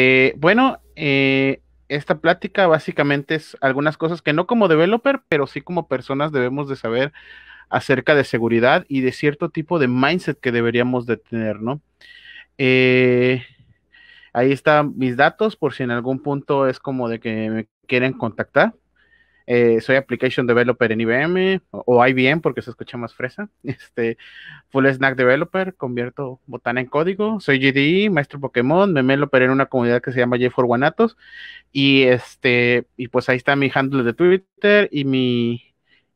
Eh, bueno, eh, esta plática básicamente es algunas cosas que no como developer, pero sí como personas debemos de saber acerca de seguridad y de cierto tipo de mindset que deberíamos de tener, ¿no? Eh, ahí están mis datos por si en algún punto es como de que me quieren contactar. Eh, soy application developer en IBM o, IBM porque se escucha más fresa. Este, full snack developer, convierto botana en código. Soy GDI, e, maestro Pokémon, me pero en una comunidad que se llama J for Guanatos y este y pues ahí está mi handle de Twitter y mi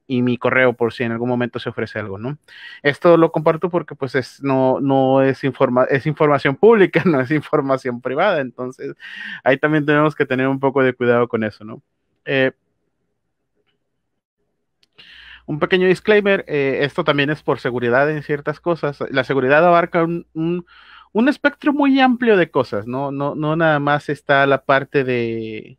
y mi correo por si en algún momento se ofrece algo, ¿no? Esto lo comparto porque pues es no no es es información pública, no es información privada, entonces ahí también tenemos que tener un poco de cuidado con eso, ¿no? Eh, un pequeño disclaimer, eh, esto también es por seguridad en ciertas cosas. La seguridad abarca un, un, espectro muy amplio de cosas, ¿no? No, no nada más está la parte de,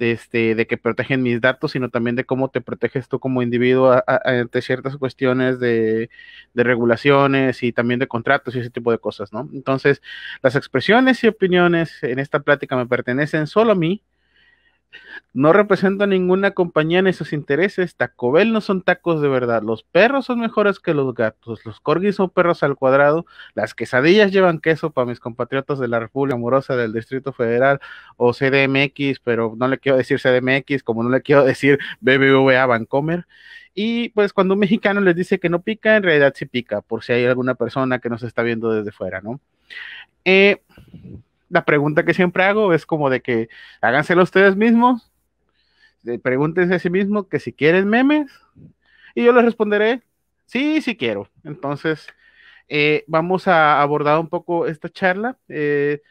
este, de que protegen mis datos, sino también de cómo te proteges tú como individuo ante ciertas cuestiones de, de, regulaciones y también de contratos y ese tipo de cosas, ¿no? Entonces, las expresiones y opiniones en esta plática me pertenecen solo a mí no represento a ninguna compañía en esos intereses. Taco Bell no son tacos de verdad. Los perros son mejores que los gatos. Los corgis son perros al cuadrado. Las quesadillas llevan queso para mis compatriotas de la República Amorosa del Distrito Federal o CDMX, pero no le quiero decir CDMX, como no le quiero decir BBVA Bancomer. Y pues cuando un mexicano les dice que no pica, en realidad sí pica, por si hay alguna persona que nos está viendo desde fuera, ¿no? Eh, la pregunta que siempre hago es como de que háganselo ustedes mismos, pregúntense a sí mismos que si quieren memes, y yo les responderé, sí, sí quiero. Entonces, eh, vamos a abordar un poco esta charla. Eh,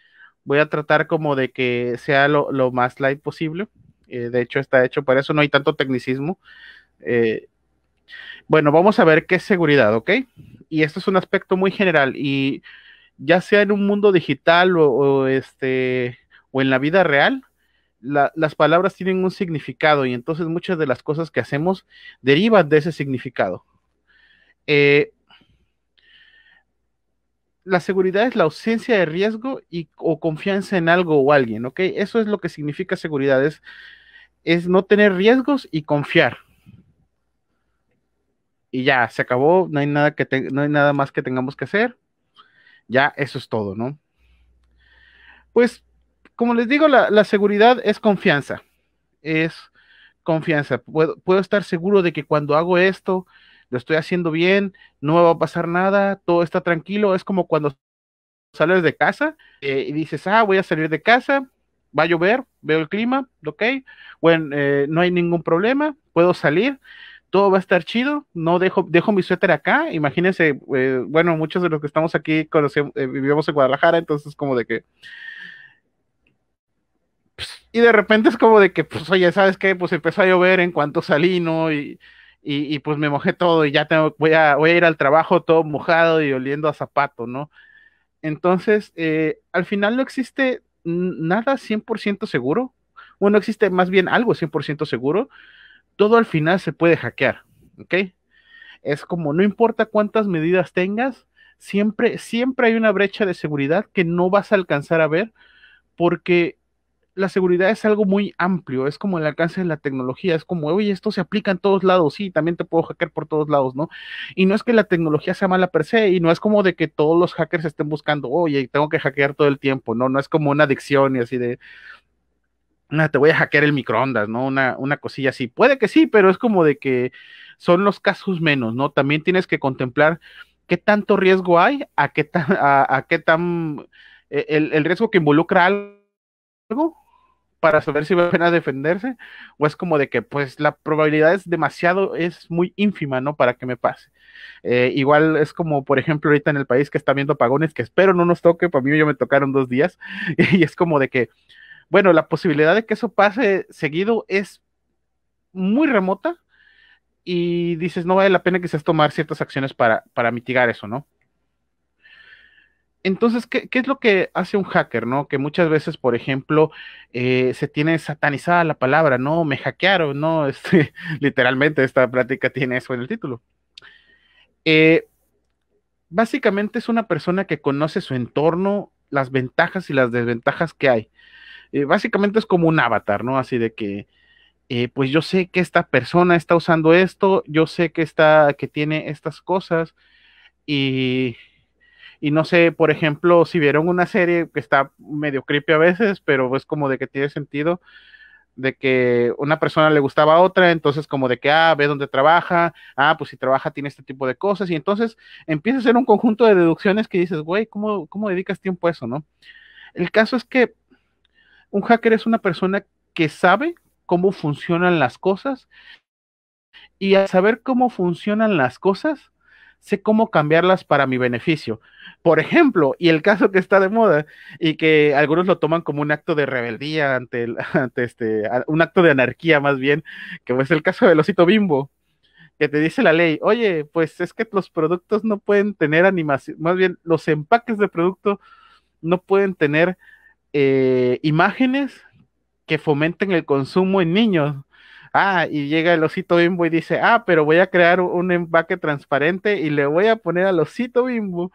voy a tratar como de que sea lo, más light posible. Eh, de hecho, está hecho para eso, no hay tanto tecnicismo. bueno, vamos a ver qué es seguridad, ¿ok? Y esto es un aspecto muy general y ya sea en un mundo digital o, este, o en la vida real, las palabras tienen un significado y entonces muchas de las cosas que hacemos derivan de ese significado. Eh, la seguridad es la ausencia de riesgo y, o confianza en algo o alguien, ¿ok? Eso es lo que significa seguridad, es, no tener riesgos y confiar. Y ya, se acabó, no hay nada, que no hay nada más que tengamos que hacer. Ya eso es todo, ¿no? Pues, como les digo, la, seguridad es confianza. Es confianza. Puedo, estar seguro de que cuando hago esto, lo estoy haciendo bien, no me va a pasar nada, todo está tranquilo. Es como cuando sales de casa eh, y dices, ah, voy a salir de casa, va a llover, veo el clima, ok, bueno, eh, no hay ningún problema, puedo salir todo va a estar chido, no dejo, dejo mi suéter acá, imagínense, eh, bueno, muchos de los que estamos aquí eh, vivimos en Guadalajara, entonces como de que... Pues, y de repente es como de que, pues oye, ¿sabes qué? Pues empezó a llover en cuanto salí, ¿no? Y, pues me mojé todo y ya tengo, voy a, voy ir al trabajo todo mojado y oliendo a zapato, ¿no? Entonces, eh, al final no existe nada 100% seguro, no existe más bien algo 100% seguro, todo al final se puede hackear, ¿ok? Es como, no importa cuántas medidas tengas, siempre, siempre hay una brecha de seguridad que no vas a alcanzar a ver porque la seguridad es algo muy amplio, es como el alcance de la tecnología, es como, oye, esto se aplica en todos lados, sí, también te puedo hackear por todos lados, ¿no? Y no es que la tecnología sea mala per se, y no es como de que todos los hackers estén buscando, oye, tengo que hackear todo el tiempo, no, no es como una adicción y así de, te voy a hackear el microondas, ¿no? Una, cosilla así. Puede que sí, pero es como de que son los casos menos, ¿no? También tienes que contemplar qué tanto riesgo hay, a qué tan, a, qué tan eh, el, riesgo que involucra algo para saber si vale a pena defenderse, o es como de que pues la probabilidad es demasiado, es muy ínfima, ¿no? Para que me pase. Eh, igual es como, por ejemplo, ahorita en el país que está viendo apagones, que espero no nos toque, para mí ya me tocaron dos días, y es como de que, bueno, la posibilidad de que eso pase seguido es muy remota y dices, no vale la pena quizás tomar ciertas acciones para, mitigar eso, ¿no? Entonces, ¿qué, es lo que hace un hacker, no? Que muchas veces, por ejemplo, eh, se tiene satanizada la palabra, ¿no? Me hackearon, ¿no? Este, literalmente esta plática tiene eso en el título. Eh, básicamente es una persona que conoce su entorno, las ventajas y las desventajas que hay. Eh, básicamente es como un avatar, ¿no? Así de que, eh, pues yo sé que esta persona está usando esto, yo sé que, está, que tiene estas cosas y, y no sé, por ejemplo, si vieron una serie que está medio creepy a veces, pero es como de que tiene sentido de que una persona le gustaba a otra, entonces como de que, ah, ve dónde trabaja, ah, pues si trabaja tiene este tipo de cosas, y entonces empieza a ser un conjunto de deducciones que dices, güey, ¿cómo, ¿cómo dedicas tiempo a eso, no? El caso es que un hacker es una persona que sabe cómo funcionan las cosas y al saber cómo funcionan las cosas, sé cómo cambiarlas para mi beneficio. Por ejemplo, y el caso que está de moda y que algunos lo toman como un acto de rebeldía ante, ante este, un acto de anarquía más bien, que es el caso del osito bimbo, que te dice la ley, oye, pues es que los productos no pueden tener animación, más bien los empaques de producto no pueden tener eh, imágenes que fomenten el consumo en niños. Ah, y llega el osito bimbo y dice, ah, pero voy a crear un empaque transparente y le voy a poner al osito bimbo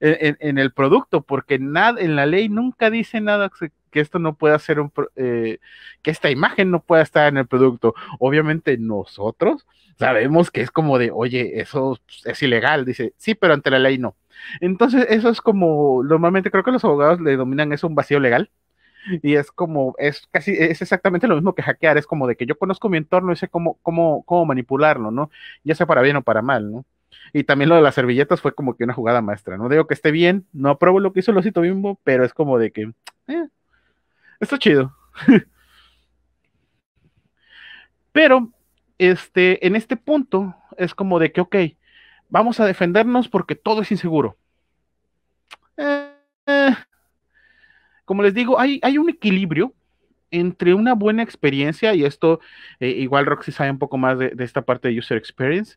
en, el producto, porque nada, en la ley nunca dice nada que esto no pueda ser eh, que esta imagen no pueda estar en el producto. Obviamente nosotros sabemos que es como de, oye, eso pues, es ilegal, dice, sí, pero ante la ley no. Entonces, eso es como, normalmente creo que los abogados le dominan eso un vacío legal. Y es como, es casi, es exactamente lo mismo que hackear, es como de que yo conozco mi entorno y sé cómo, cómo, cómo manipularlo, ¿no? Ya sea para bien o para mal, ¿no? Y también lo de las servilletas fue como que una jugada maestra, ¿no? Digo que esté bien, no apruebo lo que hizo osito Bimbo, pero es como de que, eh, está chido. pero, este, en este punto, es como de que, ok, Vamos a defendernos porque todo es inseguro. Eh, eh. Como les digo, hay, un equilibrio entre una buena experiencia, y esto eh, igual Roxy sabe un poco más de, esta parte de User Experience,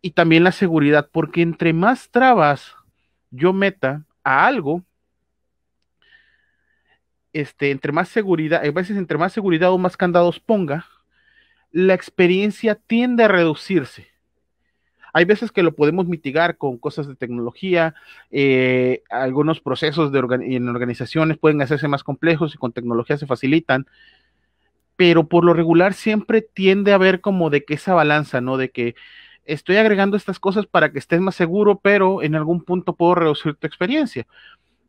y también la seguridad, porque entre más trabas yo meta a algo, este, entre más seguridad, a veces entre más seguridad o más candados ponga, la experiencia tiende a reducirse. Hay veces que lo podemos mitigar con cosas de tecnología, eh, algunos procesos de en organizaciones pueden hacerse más complejos y con tecnología se facilitan, pero por lo regular siempre tiende a haber como de que esa balanza, ¿no? De que estoy agregando estas cosas para que estés más seguro, pero en algún punto puedo reducir tu experiencia.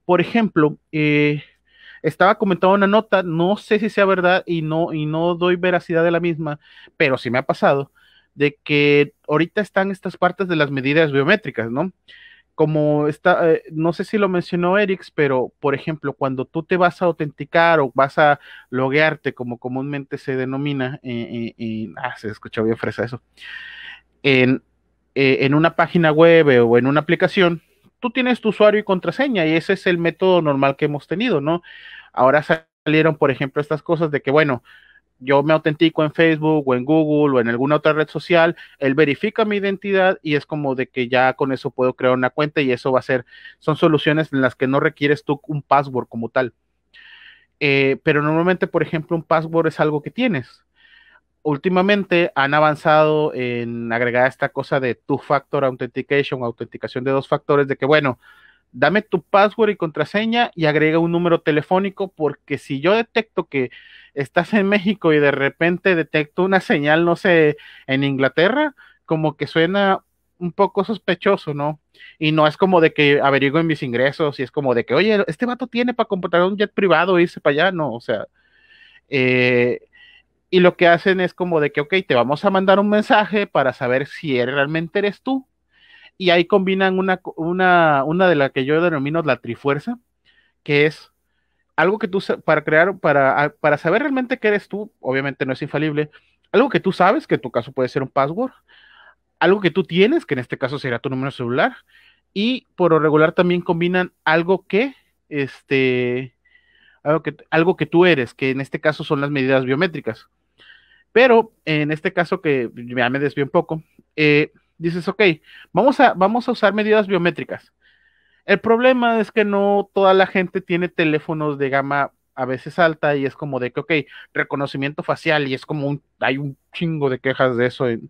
Por ejemplo, eh, estaba comentando una nota, no sé si sea verdad y no, y no doy veracidad de la misma, pero sí me ha pasado, de que ahorita están estas partes de las medidas biométricas, ¿no? Como está, eh, no sé si lo mencionó Eric, pero por ejemplo, cuando tú te vas a autenticar o vas a loguearte, como comúnmente se denomina, y eh, eh, ah, se escuchó bien fresa eso, en, en una página web o en una aplicación, tú tienes tu usuario y contraseña y ese es el método normal que hemos tenido, ¿no? Ahora salieron, por ejemplo, estas cosas de que, bueno, yo me autentico en Facebook o en Google o en alguna otra red social, él verifica mi identidad y es como de que ya con eso puedo crear una cuenta y eso va a ser, son soluciones en las que no requieres tú un password como tal. Eh, pero normalmente, por ejemplo, un password es algo que tienes. Últimamente han avanzado en agregar esta cosa de two-factor authentication, autenticación de dos factores, de que bueno, dame tu password y contraseña y agrega un número telefónico porque si yo detecto que estás en México y de repente detecto una señal, no sé, en Inglaterra, como que suena un poco sospechoso, ¿no? Y no es como de que en mis ingresos y es como de que, oye, este vato tiene para comprar un jet privado e irse para allá, no, o sea, eh, y lo que hacen es como de que, ok, te vamos a mandar un mensaje para saber si er-, realmente eres tú y ahí combinan una, de las que yo denomino la trifuerza, que es algo que tú, para crear, para, para saber realmente que eres tú, obviamente no es infalible, algo que tú sabes, que en tu caso puede ser un password, algo que tú tienes, que en este caso será tu número celular, y por regular también combinan algo que, este, algo que, algo que tú eres, que en este caso son las medidas biométricas. Pero en este caso que ya me desvío un poco, eh, dices, ok, vamos a, vamos a usar medidas biométricas. El problema es que no toda la gente tiene teléfonos de gama a veces alta y es como de que, ok, reconocimiento facial y es como un, hay un chingo de quejas de eso en,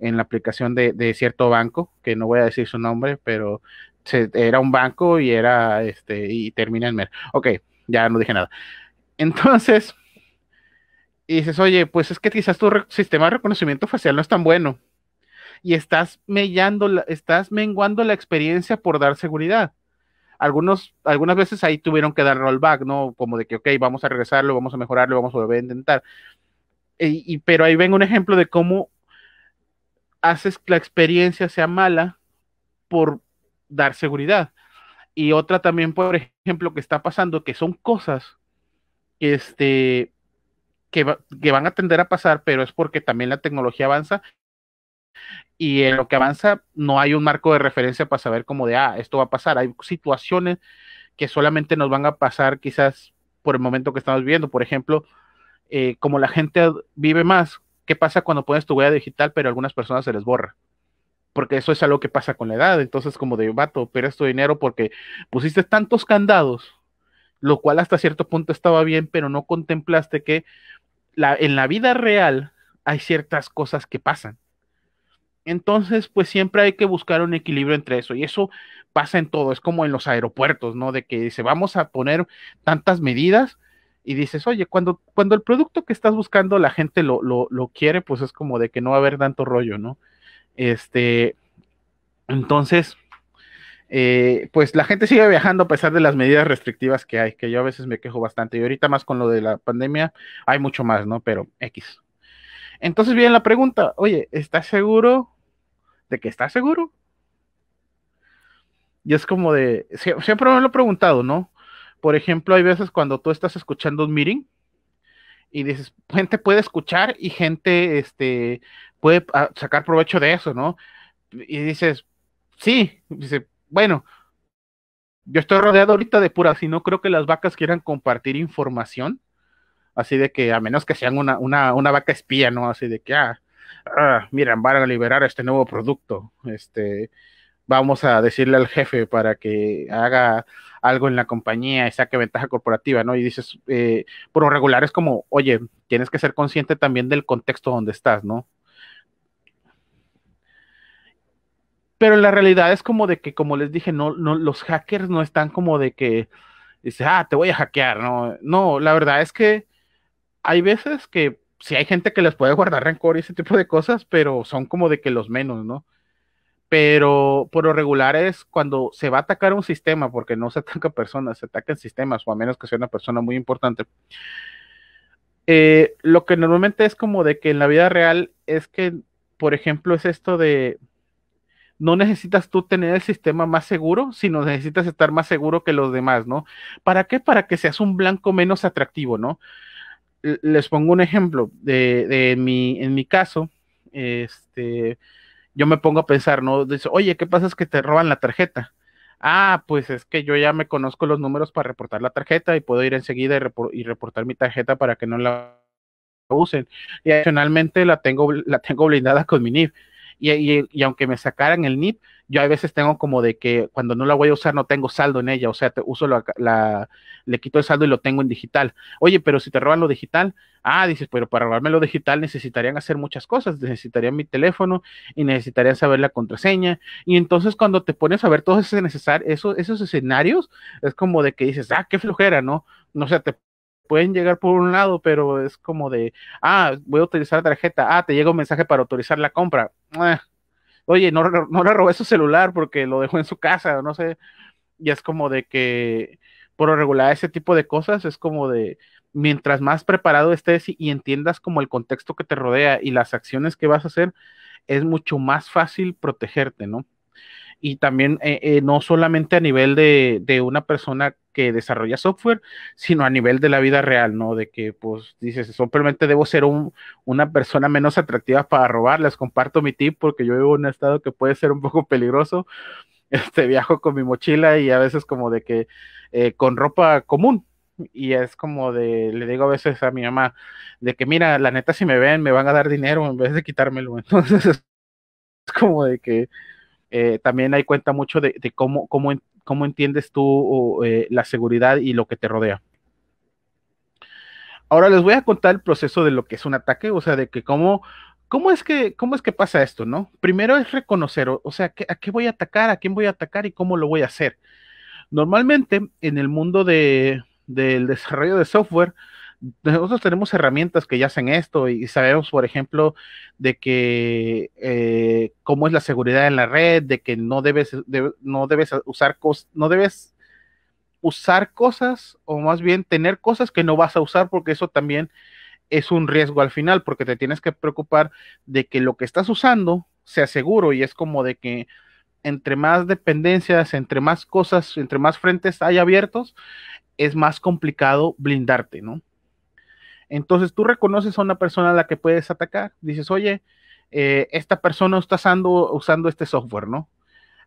la aplicación de, cierto banco, que no voy a decir su nombre, pero era un banco y era, este, y termina en MER. Ok, ya no dije nada. Entonces, y dices, oye, pues es que quizás tu sistema de reconocimiento facial no es tan bueno y estás mellando, estás menguando la experiencia por dar seguridad. Algunos, algunas veces ahí tuvieron que dar rollback, ¿no? Como de que, ok, vamos a regresarlo, vamos a mejorarlo, vamos a volver a intentar. E, y, pero ahí ven un ejemplo de cómo haces que la experiencia sea mala por dar seguridad. Y otra también, por ejemplo, que está pasando, que son cosas este, que, que van a tender a pasar, pero es porque también la tecnología avanza y en lo que avanza no hay un marco de referencia para saber cómo de, ah, esto va a pasar. Hay situaciones que solamente nos van a pasar quizás por el momento que estamos viviendo. Por ejemplo, eh, como la gente vive más, ¿qué pasa cuando pones tu huella digital pero a algunas personas se les borra? Porque eso es algo que pasa con la edad. Entonces, como de vato, pierdes tu dinero porque pusiste tantos candados, lo cual hasta cierto punto estaba bien, pero no contemplaste que en la vida real hay ciertas cosas que pasan entonces, pues siempre hay que buscar un equilibrio entre eso y eso pasa en todo, es como en los aeropuertos, ¿no? De que dice, vamos a poner tantas medidas y dices, oye, cuando, cuando el producto que estás buscando la gente lo, lo, lo quiere, pues es como de que no va a haber tanto rollo, ¿no? Este, entonces, eh, pues la gente sigue viajando a pesar de las medidas restrictivas que hay, que yo a veces me quejo bastante. Y ahorita más con lo de la pandemia hay mucho más, ¿no? Pero X. Entonces viene la pregunta, oye, ¿estás seguro ¿De que estás seguro? Y es como de, siempre me lo he preguntado, ¿no? Por ejemplo, hay veces cuando tú estás escuchando un meeting y dices, gente puede escuchar y gente este, puede ah, sacar provecho de eso, ¿no? Y dices, sí, dice, bueno, yo estoy rodeado ahorita de puras y no creo que las vacas quieran compartir información, así de que a menos que sean una, una, una vaca espía, ¿no? Así de que, ah, ah, miren, van a liberar este nuevo producto, este, vamos a decirle al jefe para que haga algo en la compañía y saque ventaja corporativa, ¿no? Y dices, eh, por lo regular es como, oye, tienes que ser consciente también del contexto donde estás, ¿no? Pero la realidad es como de que, como les dije, no, no, los hackers no están como de que, dice, ah, te voy a hackear, ¿no? No, la verdad es que hay veces que sí hay gente que les puede guardar rencor y ese tipo de cosas, pero son como de que los menos, ¿no? Pero por lo regular es cuando se va a atacar un sistema, porque no se ataca personas, se atacan sistemas, o a menos que sea una persona muy importante. Eh, lo que normalmente es como de que en la vida real es que, por ejemplo, es esto de no necesitas tú tener el sistema más seguro, sino necesitas estar más seguro que los demás, ¿no? ¿Para qué? Para que seas un blanco menos atractivo, ¿no? les pongo un ejemplo de, de mi, en mi caso, este, yo me pongo a pensar, ¿no? Dice, oye, ¿qué pasa es que te roban la tarjeta? Ah, pues es que yo ya me conozco los números para reportar la tarjeta y puedo ir enseguida y, y reportar mi tarjeta para que no la usen. Y adicionalmente la tengo, la tengo blindada con mi NIF y, aunque me sacaran el NIP, yo a veces tengo como de que cuando no la voy a usar no tengo saldo en ella, o sea, te uso la, le quito el saldo y lo tengo en digital. Oye, pero si te roban lo digital, ah, dices, pero para robarme lo digital necesitarían hacer muchas cosas, necesitarían mi teléfono y necesitarían saber la contraseña. Y entonces cuando te pones a ver todos esos, esos, esos escenarios, es como de que dices, ah, qué flojera, ¿no? no sé, te pueden llegar por un lado, pero es como de, ah, voy a utilizar la tarjeta, ah, te llega un mensaje para autorizar la compra. Eh, oye, no, no le robé su celular porque lo dejó en su casa, no sé. Y es como de que, por regular, ese tipo de cosas es como de, mientras más preparado estés y, entiendas como el contexto que te rodea y las acciones que vas a hacer, es mucho más fácil protegerte, ¿no? Y también eh, eh, no solamente a nivel de, de una persona desarrolla software, sino a nivel de la vida real, ¿no? De que, pues, dices, simplemente debo ser una persona menos atractiva para robar, les comparto mi tip porque yo vivo en un estado que puede ser un poco peligroso, este, viajo con mi mochila y a veces como de que eh, con ropa común, y es como de, le digo a veces a mi mamá, de que mira, la neta si me ven me van a dar dinero en vez de quitármelo. Entonces es como de que eh, también hay cuenta mucho de, de cómo, cómo, ¿Cómo entiendes tú eh, la seguridad y lo que te rodea? Ahora les voy a contar el proceso de lo que es un ataque, o sea, de que cómo, cómo es que, cómo es que pasa esto, ¿no? Primero es reconocer, o, sea, ¿a qué voy a atacar? ¿A quién voy a atacar y cómo lo voy a hacer? Normalmente en el mundo del desarrollo de software, nosotros tenemos herramientas que ya hacen esto y sabemos, por ejemplo, de que eh, cómo es la seguridad en la red, de que no debes, no debes usar no debes usar cosas o más bien tener cosas que no vas a usar porque eso también es un riesgo al final porque te tienes que preocupar de que lo que estás usando sea seguro y es como de que entre más dependencias, entre más cosas, entre más frentes hay abiertos, es más complicado blindarte, ¿no? Entonces tú reconoces a una persona a la que puedes atacar. Dices, oye, eh, esta persona está usando, este software, ¿no?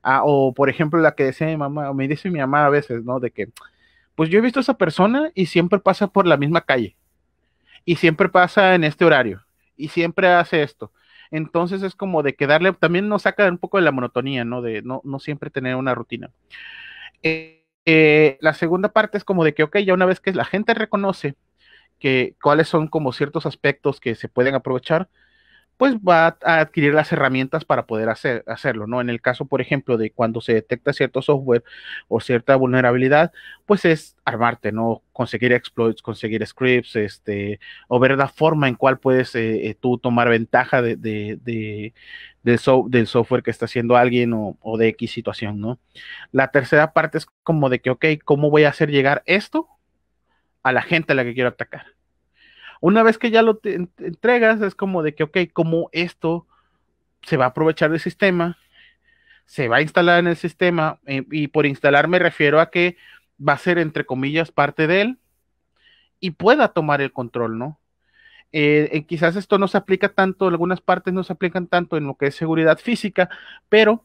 Ah, o por ejemplo la que decía mi mamá, o me dice mi mamá a veces, ¿no? De que, pues yo he visto a esa persona y siempre pasa por la misma calle. Y siempre pasa en este horario. Y siempre hace esto. Entonces es como de que darle, también nos saca un poco de la monotonía, ¿no? De no, siempre tener una rutina. Eh, eh, la segunda parte es como de que, ok, ya una vez que la gente reconoce que, cuáles son como ciertos aspectos que se pueden aprovechar, pues va a adquirir las herramientas para poder hacer, hacerlo, ¿no? En el caso, por ejemplo, de cuando se detecta cierto software o cierta vulnerabilidad, pues es armarte, ¿no? Conseguir exploits, conseguir scripts, este, o ver la forma en cual puedes eh, eh, tú tomar ventaja de, de, del software que está haciendo alguien o, o de X situación, ¿no? La tercera parte es como de que, ok, ¿cómo voy a hacer llegar esto a la gente a la que quiero atacar. Una vez que ya lo entregas, es como de que, ok, como esto se va a aprovechar del sistema, se va a instalar en el sistema, eh, y por instalar me refiero a que va a ser, entre comillas, parte de él y pueda tomar el control, ¿no? Eh, eh, quizás esto no se aplica tanto, algunas partes no se aplican tanto en lo que es seguridad física, pero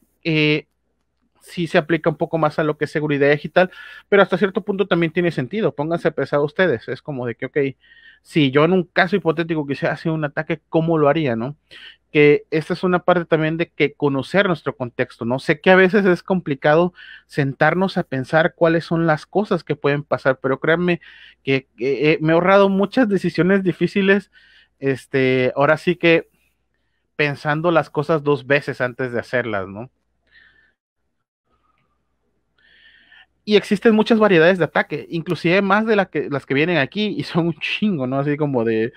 sí se aplica un poco más a lo que es seguridad digital, pero hasta cierto punto también tiene sentido. Pónganse a pensar ustedes, es como de que, ok, si yo en un caso hipotético quisiera hacer un ataque, ¿cómo lo haría, no? Que esta es una parte también de que conocer nuestro contexto, ¿no? Sé que a veces es complicado sentarnos a pensar cuáles son las cosas que pueden pasar, pero créanme que, que eh, me he ahorrado muchas decisiones difíciles, este, ahora sí que pensando las cosas dos veces antes de hacerlas, ¿no? y existen muchas variedades de ataque, inclusive más de que, las que vienen aquí y son un chingo, ¿no? Así como de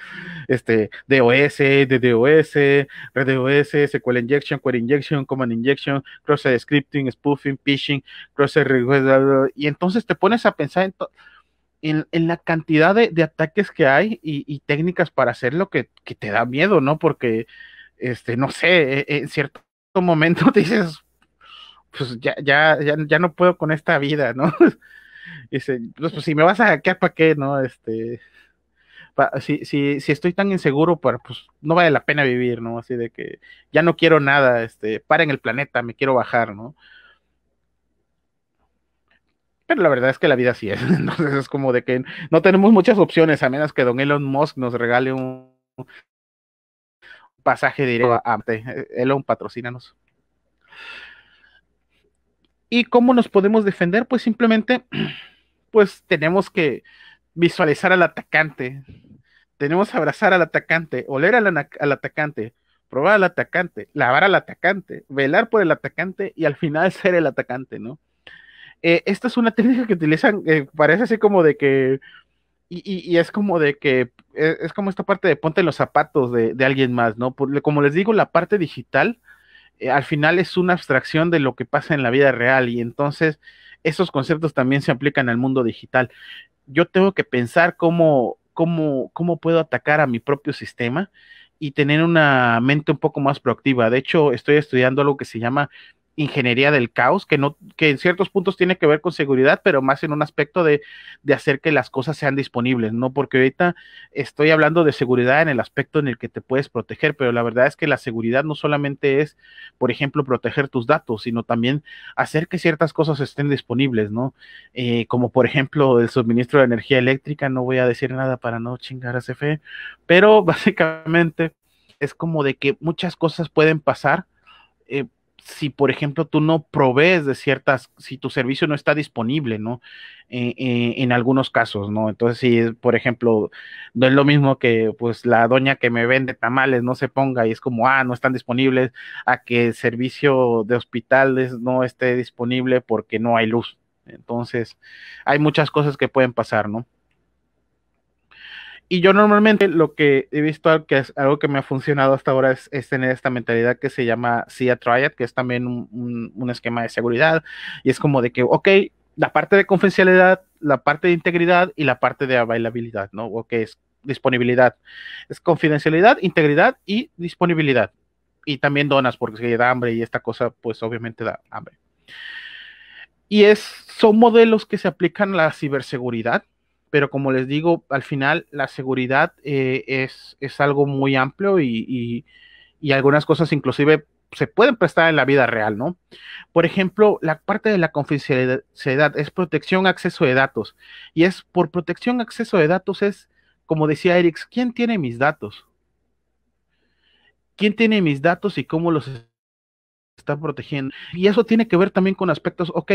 este, DOS, DDoS, RDoS, SQL injection, query injection, command injection, cross scripting, spoofing, phishing, cross y entonces te pones a pensar en, en, la cantidad de, ataques que hay y, técnicas para hacerlo que, que te da miedo, ¿no? Porque, este, no sé, e, en cierto momento te dices, pues ya, ya, ya, no puedo con esta vida, ¿no? Dice, pues, pues, si me vas a hackear, ¿para qué, no? Este, si, si, si estoy tan inseguro, pues, pues no vale la pena vivir, ¿no? Así de que ya no quiero nada, este, para en el planeta, me quiero bajar, ¿no? Pero la verdad es que la vida sí es, entonces es como de que no tenemos muchas opciones, a menos que Don Elon Musk nos regale un pasaje directo a e-, Elon, patrocínanos. ¿Y cómo nos podemos defender? Pues simplemente, pues tenemos que visualizar al atacante, tenemos que abrazar al atacante, oler al, atacante, probar al atacante, lavar al atacante, velar por el atacante y al final ser el atacante, ¿no? Eh, esta es una técnica que utilizan, eh, parece así como de que, y, es como de que, e, es, como esta parte de ponte los zapatos de, de alguien más, ¿no? como les digo, la parte digital eh, al final es una abstracción de lo que pasa en la vida real y entonces esos conceptos también se aplican al mundo digital. Yo tengo que pensar cómo, cómo, cómo puedo atacar a mi propio sistema y tener una mente un poco más proactiva. De hecho, estoy estudiando algo que se llama ingeniería del caos, que, no, que en ciertos puntos tiene que ver con seguridad, pero más en un aspecto de, hacer que las cosas sean disponibles, ¿no? Porque ahorita estoy hablando de seguridad en el aspecto en el que te puedes proteger, pero la verdad es que la seguridad no solamente es, por ejemplo, proteger tus datos, sino también hacer que ciertas cosas estén disponibles, ¿no? Eh, como por ejemplo el suministro de energía eléctrica, no voy a decir nada para no chingar a CFE, pero básicamente es como de que muchas cosas pueden pasar eh, si, por ejemplo, tú no provees de ciertas, si tu servicio no está disponible, ¿no? Eh, eh, en algunos casos, ¿no? Entonces, si, por ejemplo, no es lo mismo que, pues, la doña que me vende tamales no se ponga y es como, ah, no están disponibles, a que el servicio de hospitales no esté disponible porque no hay luz. Entonces, hay muchas cosas que pueden pasar, ¿no? Y yo normalmente lo que he visto que es algo que me ha funcionado hasta ahora es, tener esta mentalidad que se llama CIA Triad, que es también un, un, esquema de seguridad. Y es como de que, ok, la parte de confidencialidad, la parte de integridad y la parte de availabilidad, ¿no? O que es disponibilidad. Es confidencialidad, integridad y disponibilidad. Y también donas, porque si da hambre y esta cosa, pues obviamente da hambre. Y es, son modelos que se aplican a la ciberseguridad pero como les digo, al final la seguridad eh, es, es, algo muy amplio y, algunas cosas inclusive se pueden prestar en la vida real, ¿no? Por ejemplo, la parte de la confidencialidad es protección, acceso de datos. Y es por protección, acceso de datos es, como decía Eric, ¿quién tiene mis datos? ¿Quién tiene mis datos y cómo los está protegiendo. Y eso tiene que ver también con aspectos, ok,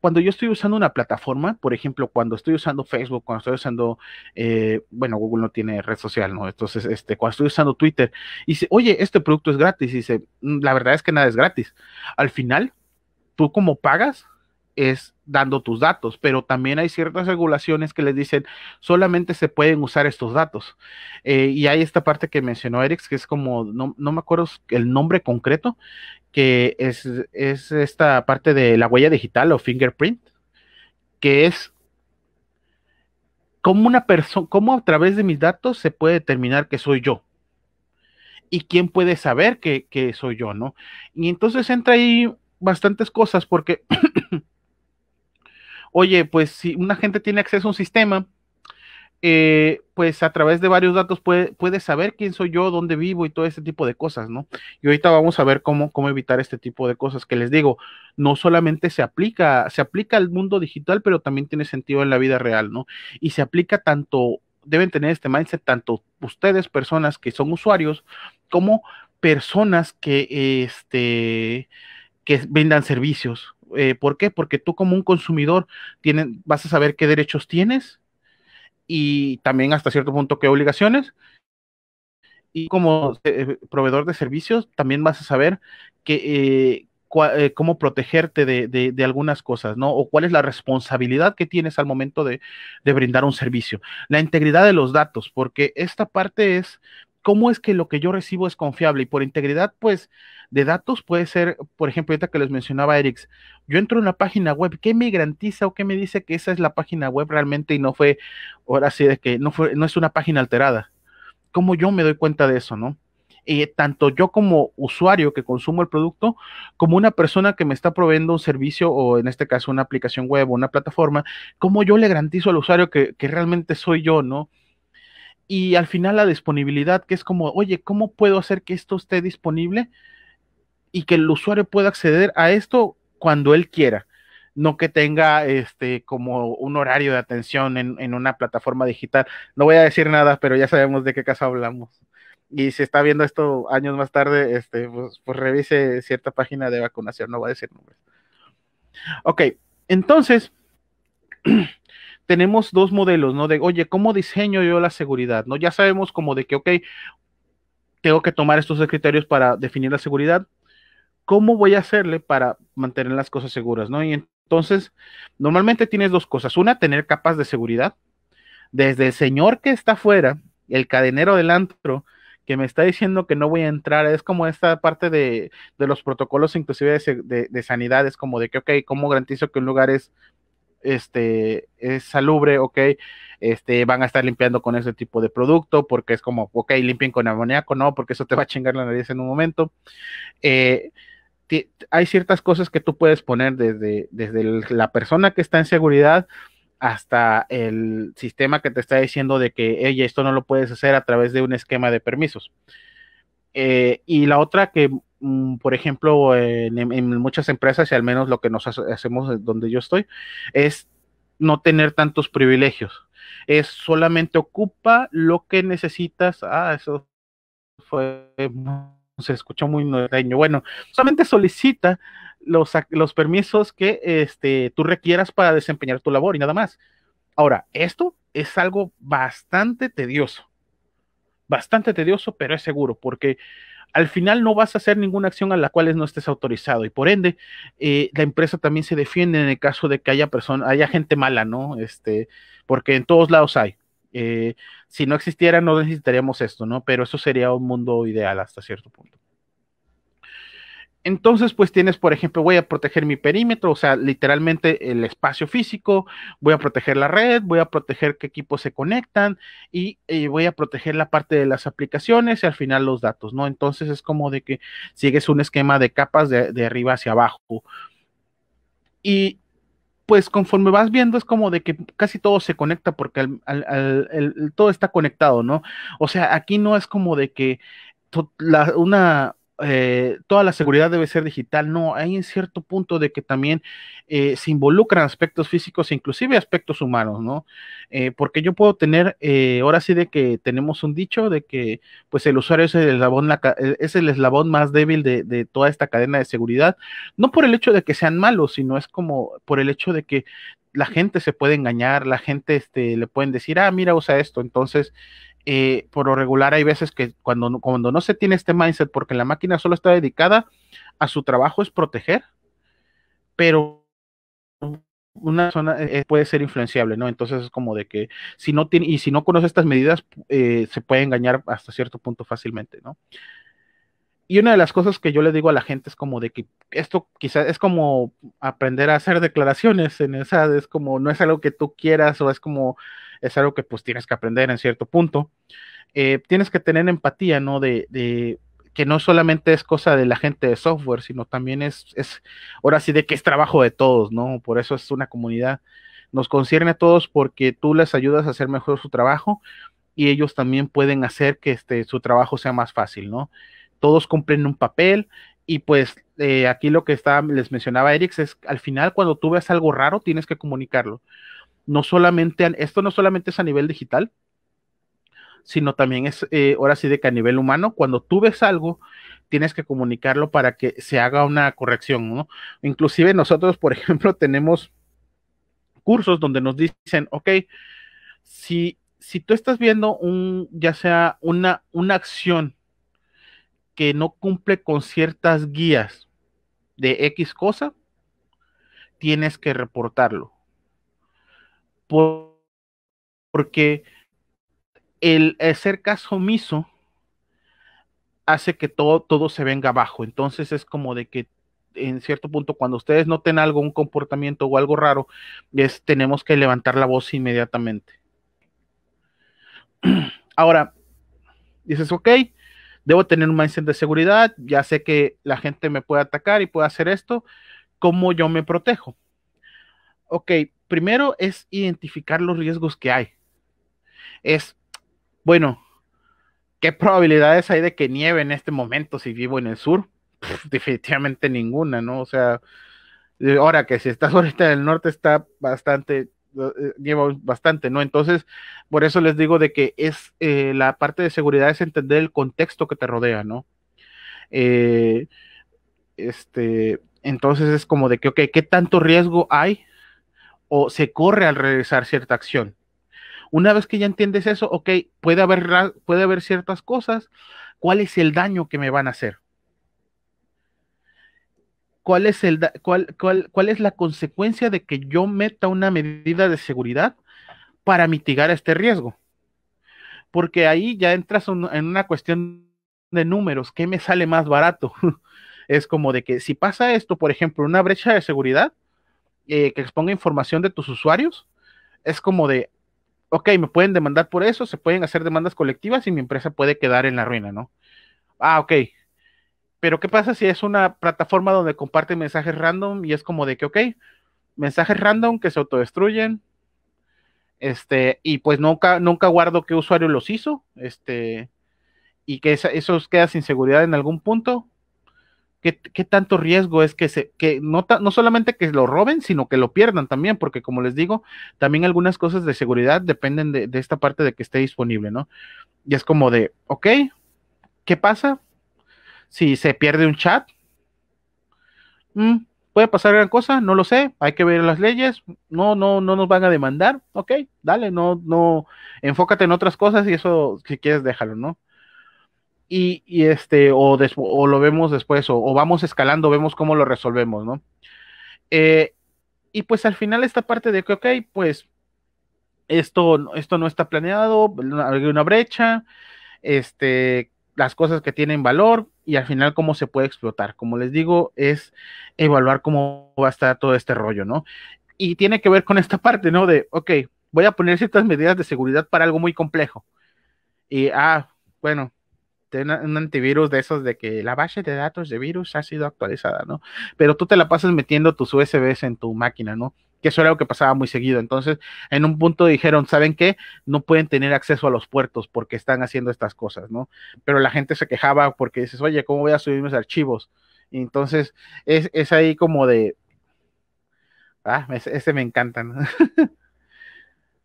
cuando yo estoy usando una plataforma, por ejemplo, cuando estoy usando Facebook, cuando estoy usando, eh, bueno, Google no tiene red social, ¿no? Entonces, este, cuando estoy usando Twitter, y dice, oye, este producto es gratis, y dice, mm, la verdad es que nada es gratis. Al final, tú como pagas, es dando tus datos, pero también hay ciertas regulaciones que les dicen solamente se pueden usar estos datos. Eh, y hay esta parte que mencionó Eric, que es como, no, me acuerdo el nombre concreto, que es, esta parte de la huella digital o fingerprint, que es como una persona, como a través de mis datos se puede determinar que soy yo. Y quién puede saber que, que soy yo, ¿no? Y entonces entra ahí bastantes cosas porque oye, pues si una gente tiene acceso a un sistema, eh, pues a través de varios datos puede, puede, saber quién soy yo, dónde vivo y todo ese tipo de cosas, ¿no? Y ahorita vamos a ver cómo, evitar este tipo de cosas que les digo, no solamente se aplica, se aplica al mundo digital, pero también tiene sentido en la vida real, ¿no? Y se aplica tanto, deben tener este mindset, tanto ustedes, personas que son usuarios, como personas que, este, que brindan servicios, eh, ¿Por qué? Porque tú como un consumidor tienen, vas a saber qué derechos tienes y también hasta cierto punto qué obligaciones. Y como eh, proveedor de servicios también vas a saber eh, cómo protegerte de, de, de, algunas cosas, ¿no? O cuál es la responsabilidad que tienes al momento de, de brindar un servicio. La integridad de los datos, porque esta parte es ¿cómo es que lo que yo recibo es confiable? Y por integridad, pues, de datos puede ser, por ejemplo, ahorita que les mencionaba Erix, yo entro en una página web, ¿qué me garantiza o qué me dice que esa es la página web realmente y no fue, ahora sí, de que no, fue, no es una página alterada? ¿Cómo yo me doy cuenta de eso, no? Y eh, tanto yo como usuario que consumo el producto, como una persona que me está proveyendo un servicio o en este caso una aplicación web o una plataforma, ¿cómo yo le garantizo al usuario que realmente soy yo, no? y al final la disponibilidad, que es como, oye, ¿cómo puedo hacer que esto esté disponible y que el usuario pueda acceder a esto cuando él quiera? No que tenga este como un horario de atención en, en una plataforma digital. No voy a decir nada, pero ya sabemos de qué caso hablamos. Y si está viendo esto años más tarde, este, pues, pues revise cierta página de vacunación, no voy a decir nombres. Ok, entonces, tenemos dos modelos, ¿no? De, oye, ¿cómo diseño yo la seguridad? ¿No? Ya sabemos como de que, ok, tengo que tomar estos criterios para definir la seguridad. ¿Cómo voy a hacerle para mantener las cosas seguras, ¿no? Y entonces, normalmente tienes dos cosas. Una, tener capas de seguridad. Desde el señor que está afuera, el cadenero del antro, que me está diciendo que no voy a entrar, es como esta parte de, los protocolos, inclusive de, de, de, sanidad, es como de que, ok, ¿cómo garantizo que un lugar es este, es salubre, ok, este, van a estar limpiando con ese tipo de producto, porque es como, ok, limpien con amoníaco, no, porque eso te va a chingar la nariz en un momento. Eh, hay ciertas cosas que tú puedes poner desde, desde la persona que está en seguridad hasta el sistema que te está diciendo de que, ella esto no lo puedes hacer a través de un esquema de permisos. Eh, y la otra que Mm, por ejemplo, en, muchas empresas, y al menos lo que nos hacemos donde yo estoy, es no tener tantos privilegios. Es solamente ocupa lo que necesitas. Ah, eso fue, se escuchó muy norteño. Bueno, solamente solicita los, los permisos que este, tú requieras para desempeñar tu labor y nada más. Ahora, esto es algo bastante tedioso bastante tedioso, pero es seguro, porque al final no vas a hacer ninguna acción a la cual no estés autorizado y por ende eh, la empresa también se defiende en el caso de que haya persona, haya gente mala, ¿no? Este, porque en todos lados hay. Eh, si no existiera no necesitaríamos esto, ¿no? Pero eso sería un mundo ideal hasta cierto punto. Entonces, pues tienes, por ejemplo, voy a proteger mi perímetro, o sea, literalmente el espacio físico, voy a proteger la red, voy a proteger qué equipos se conectan y, eh, voy a proteger la parte de las aplicaciones y al final los datos, ¿no? Entonces es como de que sigues un esquema de capas de, arriba hacia abajo. Y pues conforme vas viendo es como de que casi todo se conecta porque todo está conectado, ¿no? O sea, aquí no es como de que una, eh, toda la seguridad debe ser digital. No, hay un cierto punto de que también eh, se involucran aspectos físicos, inclusive aspectos humanos, ¿no? Eh, porque yo puedo tener, ahora sí de que tenemos un dicho de que pues el usuario es el eslabón, es el eslabón más débil de, toda esta cadena de seguridad, no por el hecho de que sean malos, sino es como por el hecho de que la gente se puede engañar, la gente este, le pueden decir, ah, mira, usa esto, entonces eh, por lo regular hay veces que cuando, cuando no se tiene este mindset, porque la máquina solo está dedicada a su trabajo es proteger, pero una persona eh, eh, puede ser influenciable, ¿no? Entonces es como de que si no tiene, y si no conoce estas medidas, se puede engañar hasta cierto punto fácilmente, ¿no? Y una de las cosas que yo le digo a la gente es como de que esto quizás es como aprender a hacer declaraciones en esa, es como no es algo que tú quieras o es como es algo que pues tienes que aprender en cierto punto. Eh, tienes que tener empatía, ¿no? De, de, que no solamente es cosa de la gente de software, sino también es, es, ahora sí, de que es trabajo de todos, ¿no? Por eso es una comunidad. Nos concierne a todos porque tú les ayudas a hacer mejor su trabajo y ellos también pueden hacer que este, su trabajo sea más fácil, ¿no? Todos cumplen un papel y pues eh, aquí lo que está les mencionaba Eric es al final cuando tú ves algo raro tienes que comunicarlo no solamente, esto no solamente es a nivel digital, sino también es eh, ahora sí de que a nivel humano, cuando tú ves algo, tienes que comunicarlo para que se haga una corrección, Inclusive nosotros, por ejemplo, tenemos cursos donde nos dicen, ok, si, si tú estás viendo un, ya sea una, una acción que no cumple con ciertas guías de X cosa, tienes que reportarlo porque el ser caso omiso hace que todo, todo se venga abajo. Entonces es como de que en cierto punto, cuando ustedes noten algo, un comportamiento o algo raro, es, tenemos que levantar la voz inmediatamente. Ahora, dices, ok, debo tener un mindset de seguridad, ya sé que la gente me puede atacar y puede hacer esto, ¿cómo yo me protejo? Ok, primero es identificar los riesgos que hay. Es, bueno, ¿qué probabilidades hay de que nieve en este momento si vivo en el sur? definitivamente ninguna, ¿no? O sea, eh, ahora que si estás ahorita en el norte está bastante lleva eh, bastante, ¿no? Entonces, por eso les digo de que es eh, la parte de seguridad es entender el contexto que te rodea, ¿no? este, entonces es como de que, ok, ¿qué tanto riesgo hay o se corre al realizar cierta acción. Una vez que ya entiendes eso, ok, puede haber, puede haber ciertas cosas, ¿cuál es el daño que me van a hacer? ¿Cuál es, el cuál, es la consecuencia de que yo meta una medida de seguridad para mitigar este riesgo? Porque ahí ya entras en una cuestión de números, ¿qué me sale más barato? es como de que si pasa esto, por ejemplo, una brecha de seguridad, eh, que exponga información de tus usuarios, es como de, ok, me pueden demandar por eso, se pueden hacer demandas colectivas y mi empresa puede quedar en la ruina, ¿no? Ah, ok. Pero ¿qué pasa si es una plataforma donde comparten mensajes random y es como de que, ok, mensajes random que se autodestruyen, este, y pues nunca, nunca guardo qué usuario los hizo, este, y que esos eso queda sin seguridad en algún punto, ¿Qué, tanto riesgo es que se, que no, no solamente que lo roben, sino que lo pierdan también, porque como les digo, también algunas cosas de seguridad dependen de, esta parte de que esté disponible, ¿no? Y es como de, ok, ¿qué pasa si se pierde un chat? Mm, ¿Puede pasar gran cosa? No lo sé, hay que ver las leyes, no, no, no nos van a demandar, ok, dale, no, no, enfócate en otras cosas y eso, si quieres, déjalo, ¿no? y, este, o, o, lo vemos después, o, vamos escalando, vemos cómo lo resolvemos, ¿no? Eh, y pues al final esta parte de que, ok, pues esto, esto no está planeado, hay una brecha, este, las cosas que tienen valor y al final cómo se puede explotar. Como les digo, es evaluar cómo va a estar todo este rollo, ¿no? Y tiene que ver con esta parte, ¿no? De, ok, voy a poner ciertas medidas de seguridad para algo muy complejo. Y, ah, bueno, un antivirus de esos de que la base de datos de virus ha sido actualizada, ¿no? Pero tú te la pasas metiendo tus USBs en tu máquina, ¿no? Que eso era lo que pasaba muy seguido. Entonces, en un punto dijeron, ¿saben qué? No pueden tener acceso a los puertos porque están haciendo estas cosas, ¿no? Pero la gente se quejaba porque dices, oye, ¿cómo voy a subir mis archivos? Y entonces, es, es ahí como de... Ah, ese, ese me encanta, ¿no?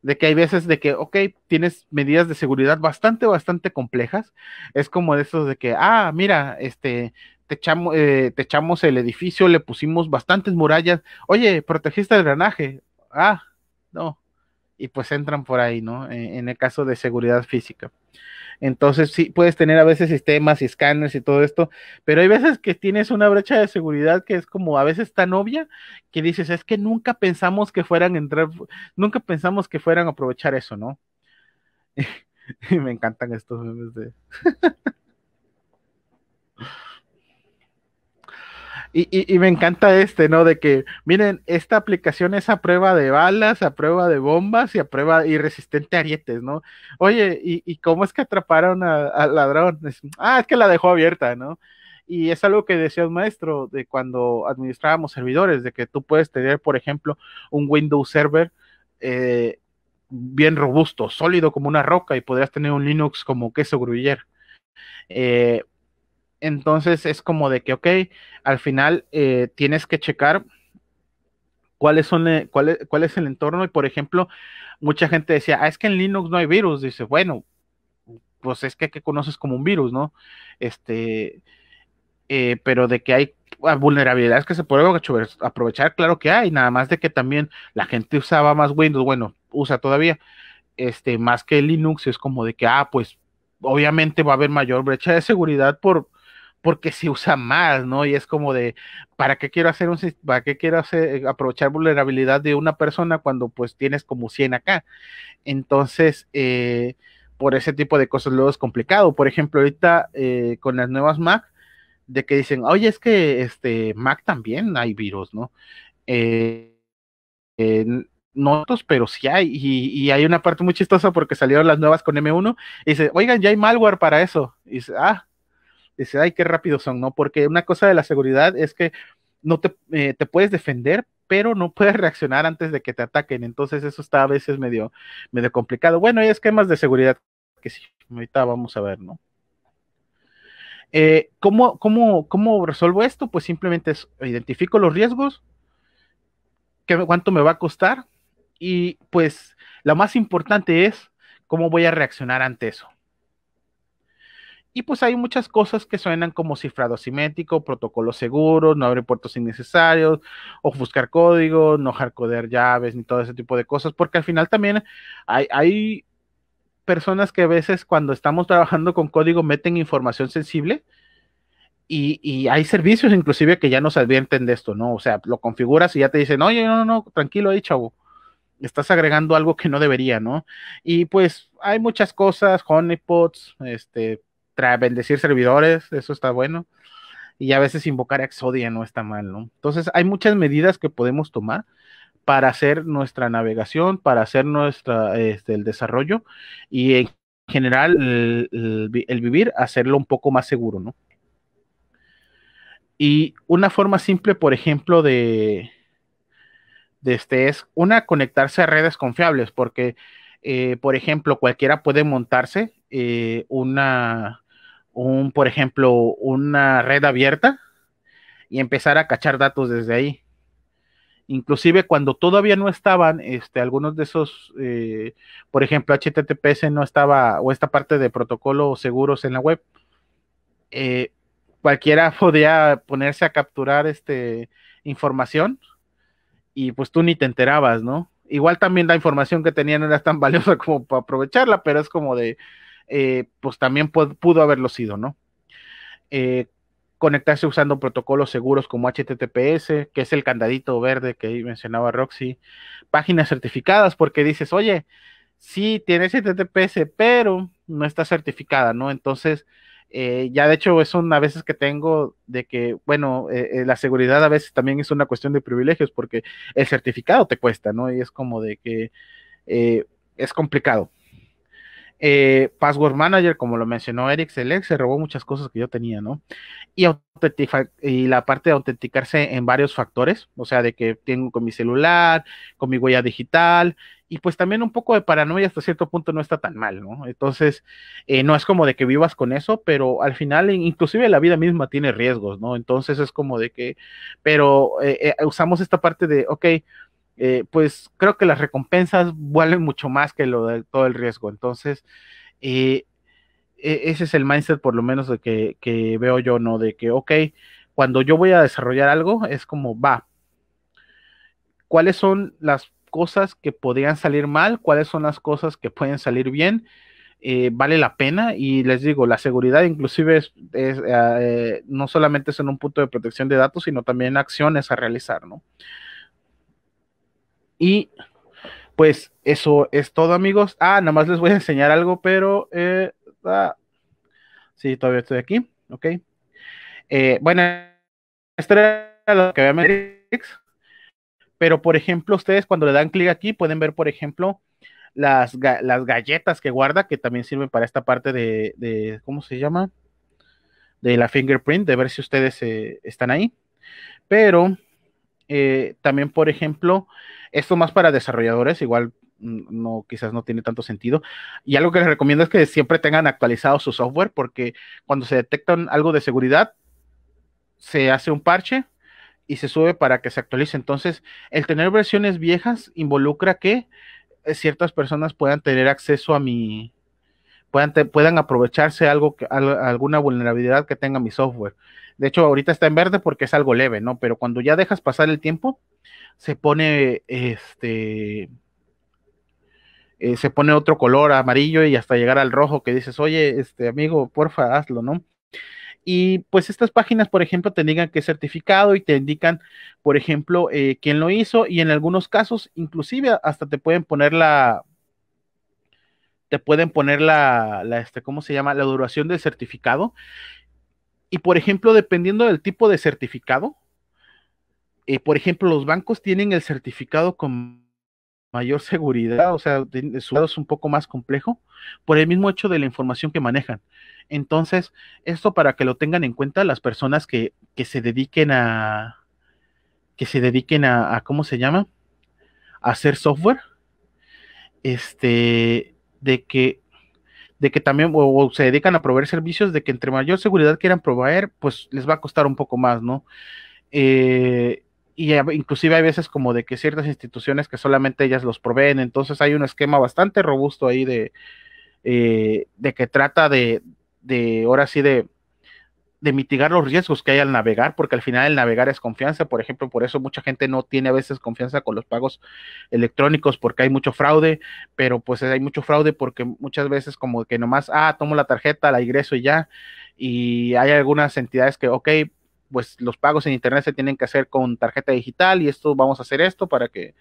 de que hay veces de que, ok, tienes medidas de seguridad bastante, bastante complejas. Es como de esos de que, ah, mira, este, te echamos, eh, te echamos el edificio, le pusimos bastantes murallas. Oye, protegiste el drenaje. Ah, no, y pues entran por ahí, ¿no? Eh, en, el caso de seguridad física. Entonces, sí, puedes tener a veces sistemas y escáneres y todo esto, pero hay veces que tienes una brecha de seguridad que es como a veces tan obvia que dices, es que nunca pensamos que fueran entrar, nunca pensamos que fueran aprovechar eso, ¿no? me encantan estos memes de... Y, me encanta este, ¿no? De que, miren, esta aplicación es a prueba de balas, a prueba de bombas y a prueba y resistente a arietes, ¿no? Oye, ¿y, cómo es que atraparon al ladrón? ah, es que la dejó abierta, ¿no? Y es algo que decía un maestro de cuando administrábamos servidores, de que tú puedes tener, por ejemplo, un Windows Server eh, bien robusto, sólido como una roca, y podrías tener un Linux como queso gruyere. Eh, entonces es como de que, ok, al final eh, tienes que checar cuáles son, eh, cuál, es, el entorno. Y por ejemplo, mucha gente decía, ah, es que en Linux no hay virus. Dice, bueno, pues es que, conoces como un virus, ¿no? Este, eh, pero de que hay vulnerabilidades que se pueden aprovechar, claro que hay, nada más de que también la gente usaba más Windows, bueno, usa todavía, este, más que Linux, es como de que, ah, pues obviamente va a haber mayor brecha de seguridad por, porque se usa más, ¿no? Y es como de, ¿para qué quiero hacer un, para qué quiero hacer, eh, aprovechar vulnerabilidad de una persona cuando pues tienes como 100 acá? Entonces, eh, por ese tipo de cosas luego es complicado. Por ejemplo, ahorita eh, con las nuevas Mac, de que dicen, oye, es que este Mac también hay virus, ¿no? Eh, no todos, pero sí hay. Y, y, hay una parte muy chistosa porque salieron las nuevas con M1 y dice, oigan, ya hay malware para eso. Y dice, ah, dice ay, qué rápido son, ¿no? Porque una cosa de la seguridad es que no eh, te, puedes defender, pero no puedes reaccionar antes de que te ataquen. Entonces eso está a veces medio, medio complicado. Bueno, hay esquemas de seguridad que sí, ahorita vamos a ver, ¿no? Eh, ¿cómo, cómo, resuelvo esto? Pues simplemente identifico los riesgos, qué, cuánto me va a costar y pues lo más importante es cómo voy a reaccionar ante eso. Y pues hay muchas cosas que suenan como cifrado simétrico, protocolos seguros, no abrir puertos innecesarios, buscar código, no hardcoder llaves, ni todo ese tipo de cosas, porque al final también hay, personas que a veces cuando estamos trabajando con código meten información sensible y, hay servicios inclusive que ya nos advierten de esto, ¿no? O sea, lo configuras y ya te dicen, oye, no, no, no, tranquilo ahí, chavo. Estás agregando algo que no debería, ¿no? Y pues hay muchas cosas, honeypots, este, bendecir servidores, eso está bueno. Y a veces invocar a Exodia no está mal, ¿no? Entonces hay muchas medidas que podemos tomar para hacer nuestra navegación, para hacer nuestra, este, el desarrollo y en general el, vivir, hacerlo un poco más seguro, ¿no? Y una forma simple, por ejemplo, de, este es una, conectarse a redes confiables, porque, eh, por ejemplo, cualquiera puede montarse eh, una, un, por ejemplo, una red abierta y empezar a cachar datos desde ahí. Inclusive cuando todavía no estaban, este, algunos de esos, eh, por ejemplo, HTTPS no estaba, o esta parte de protocolo seguros en la web, eh, cualquiera podía ponerse a capturar este, información y pues tú ni te enterabas, ¿no? Igual también la información que tenían era tan valiosa como para aprovecharla, pero es como de, eh, pues también pudo haberlo sido, ¿no? Eh, conectarse usando protocolos seguros como HTTPS, que es el candadito verde que mencionaba Roxy, páginas certificadas, porque dices, oye, sí tienes HTTPS, pero no está certificada, ¿no? Entonces, eh, ya de hecho es una a veces que tengo de que, bueno, la seguridad a veces también es una cuestión de privilegios porque el certificado te cuesta, ¿no? Y es como de que es complicado. Eh, Password Manager, como lo mencionó Eric Select, se robó muchas cosas que yo tenía, ¿no? Y, y la parte de autenticarse en varios factores, o sea, de que tengo con mi celular, con mi huella digital, y pues también un poco de paranoia hasta cierto punto no está tan mal, ¿no? Entonces, eh, no es como de que vivas con eso, pero al final, inclusive la vida misma tiene riesgos, ¿no? Entonces es como de que, pero eh, eh, usamos esta parte de, ok, eh, pues creo que las recompensas valen mucho más que lo de todo el riesgo. Entonces, eh, e-, ese es el mindset por lo menos de que, veo yo, ¿no? De que, ok, cuando yo voy a desarrollar algo, es como, va, ¿cuáles son las cosas que podrían salir mal? ¿Cuáles son las cosas que pueden salir bien? Eh, vale la pena y les digo, la seguridad inclusive es, no solamente es en un punto de protección de datos, sino también acciones a realizar, ¿no? Y pues eso es todo, amigos. Ah, nada más les voy a enseñar algo, pero eh, ah, sí, todavía estoy aquí. Ok. Eh, bueno, esto era lo que había Matrix. Pero, por ejemplo, ustedes cuando le dan clic aquí pueden ver, por ejemplo, las, galletas que guarda, que también sirven para esta parte de, ¿cómo se llama? De la fingerprint, de ver si ustedes eh, están ahí. Pero eh, también, por ejemplo, esto más para desarrolladores, igual no, quizás no tiene tanto sentido. Y algo que les recomiendo es que siempre tengan actualizado su software, porque cuando se detecta algo de seguridad, se hace un parche y se sube para que se actualice. Entonces, el tener versiones viejas involucra que eh, ciertas personas puedan tener acceso a mi, puedan, aprovecharse algo que, alguna vulnerabilidad que tenga mi software. De hecho, ahorita está en verde porque es algo leve, ¿no? Pero cuando ya dejas pasar el tiempo, se pone este. Eh, se pone otro color amarillo y hasta llegar al rojo que dices, oye, este amigo, porfa, hazlo, ¿no? Y pues estas páginas, por ejemplo, te indican que certificado y te indican, por ejemplo, eh, quién lo hizo y en algunos casos, inclusive hasta te pueden poner la, te pueden poner la, este, ¿cómo se llama? La duración del certificado. Y por ejemplo, dependiendo del tipo de certificado, eh, por ejemplo, los bancos tienen el certificado con mayor seguridad, o sea, su lado es un poco más complejo por el mismo hecho de la información que manejan. Entonces, esto para que lo tengan en cuenta las personas que, se dediquen a que se dediquen a, a, ¿cómo se llama? a hacer software. Este, de que de que también o, se dedican a proveer servicios de que entre mayor seguridad quieran proveer, pues les va a costar un poco más, ¿no? Eh, y inclusive hay veces como de que ciertas instituciones que solamente ellas los proveen, entonces hay un esquema bastante robusto ahí de, eh, de que trata de, de, ahora sí, de, de mitigar los riesgos que hay al navegar, porque al final el navegar es confianza, por ejemplo, por eso mucha gente no tiene a veces confianza con los pagos electrónicos porque hay mucho fraude, pero pues hay mucho fraude porque muchas veces como que nomás, ah, tomo la tarjeta, la ingreso y ya, y hay algunas entidades que, ok, pues los pagos en internet se tienen que hacer con tarjeta digital y esto vamos a hacer esto para que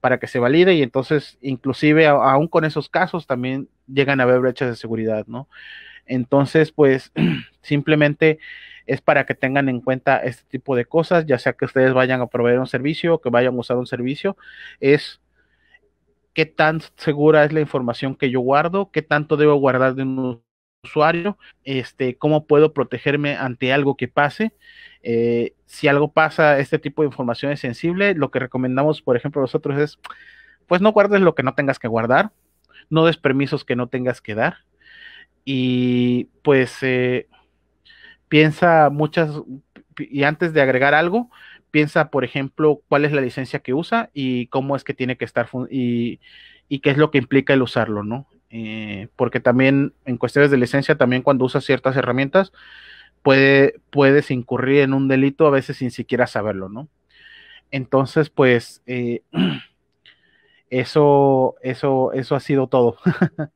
para que se valide y entonces inclusive aún con esos casos también llegan a haber brechas de seguridad, ¿no? Entonces, pues simplemente es para que tengan en cuenta este tipo de cosas, ya sea que ustedes vayan a proveer un servicio, que vayan a usar un servicio, es qué tan segura es la información que yo guardo, qué tanto debo guardar de un usuario, este, cómo puedo protegerme ante algo que pase. Eh, si algo pasa, este tipo de información es sensible. Lo que recomendamos, por ejemplo, nosotros es, pues no guardes lo que no tengas que guardar, no des permisos que no tengas que dar y pues eh, piensa muchas, y antes de agregar algo, piensa, por ejemplo, cuál es la licencia que usa y cómo es que tiene que estar y, y qué es lo que implica el usarlo, ¿no? Eh, porque también en cuestiones de licencia, también cuando usas ciertas herramientas, puede, puedes incurrir en un delito a veces sin siquiera saberlo, ¿no? Entonces, pues, eh, eso, eso, eso ha sido todo.